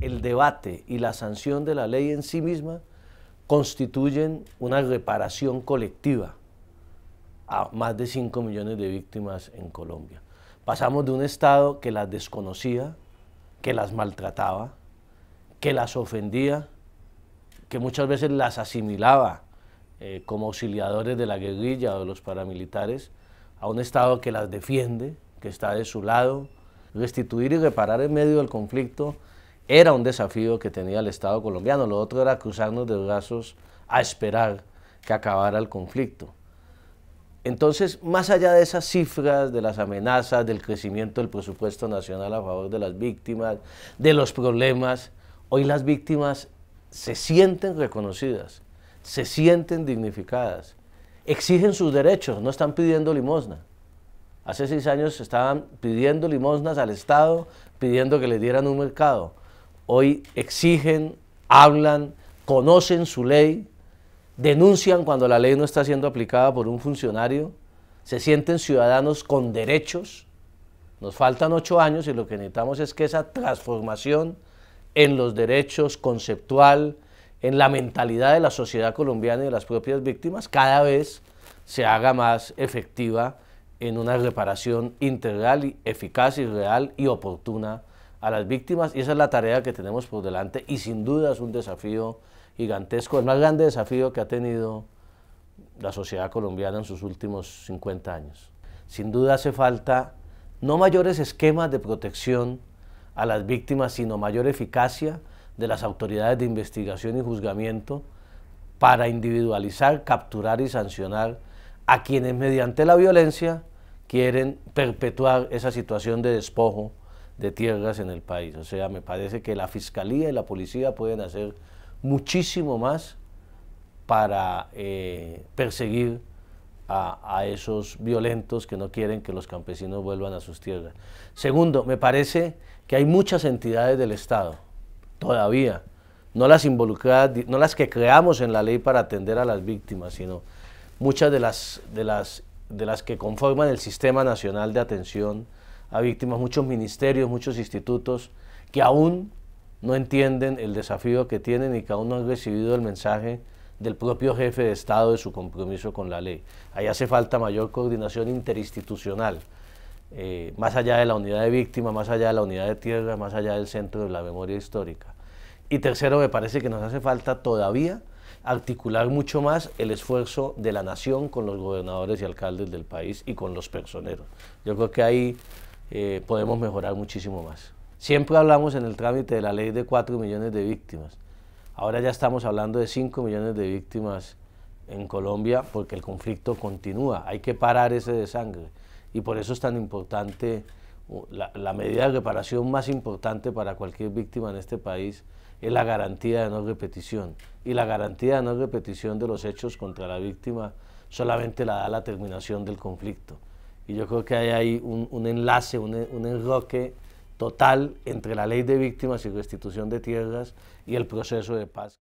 el debate y la sanción de la ley en sí misma constituyen una reparación colectiva a más de 5 millones de víctimas en Colombia. Pasamos de un Estado que las desconocía, que las maltrataba, que las ofendía, que muchas veces las asimilaba eh, como auxiliadores de la guerrilla o de los paramilitares, a un Estado que las defiende, que está de su lado. Restituir y reparar en medio del conflicto era un desafío que tenía el Estado colombiano. Lo otro era cruzarnos de brazos a esperar que acabara el conflicto. Entonces, más allá de esas cifras, de las amenazas, del crecimiento del presupuesto nacional a favor de las víctimas, de los problemas, hoy las víctimas se sienten reconocidas, se sienten dignificadas, exigen sus derechos, no están pidiendo limosna. Hace seis años estaban pidiendo limosnas al Estado, pidiendo que les dieran un mercado hoy exigen, hablan, conocen su ley, denuncian cuando la ley no está siendo aplicada por un funcionario, se sienten ciudadanos con derechos. Nos faltan ocho años y lo que necesitamos es que esa transformación en los derechos conceptual, en la mentalidad de la sociedad colombiana y de las propias víctimas, cada vez se haga más efectiva en una reparación integral eficaz real y oportuna a las víctimas y esa es la tarea que tenemos por delante y sin duda es un desafío gigantesco, el más grande desafío que ha tenido la sociedad colombiana en sus últimos 50 años. Sin duda hace falta no mayores esquemas de protección a las víctimas, sino mayor eficacia de las autoridades de investigación y juzgamiento para individualizar, capturar y sancionar a quienes mediante la violencia quieren perpetuar esa situación de despojo de tierras en el país. O sea, me parece que la fiscalía y la policía pueden hacer muchísimo más para eh, perseguir a, a, esos violentos que no quieren que los campesinos vuelvan a sus tierras. Segundo, me parece que hay muchas entidades del Estado, todavía, no las involucradas, no las que creamos en la ley para atender a las víctimas, sino muchas de las, de las, de las que conforman el Sistema Nacional de Atención a víctimas, muchos ministerios, muchos institutos que aún no entienden el desafío que tienen y que aún no han recibido el mensaje del propio jefe de Estado de su compromiso con la ley. Ahí hace falta mayor coordinación interinstitucional, eh, más allá de la unidad de víctimas, más allá de la unidad de tierra, más allá del centro de la memoria histórica. Y tercero, me parece que nos hace falta todavía articular mucho más el esfuerzo de la nación con los gobernadores y alcaldes del país y con los personeros. Yo creo que ahí eh, podemos mejorar muchísimo más. Siempre hablamos en el trámite de la ley de 4 millones de víctimas. Ahora ya estamos hablando de 5 millones de víctimas en Colombia porque el conflicto continúa. Hay que parar ese desangre. Y por eso es tan importante, la, la medida de reparación más importante para cualquier víctima en este país es la garantía de no repetición. Y la garantía de no repetición de los hechos contra la víctima solamente la da la terminación del conflicto. Y yo creo que hay ahí un, enlace, un, un enroque total entre la ley de víctimas y restitución de tierras y el proceso de paz.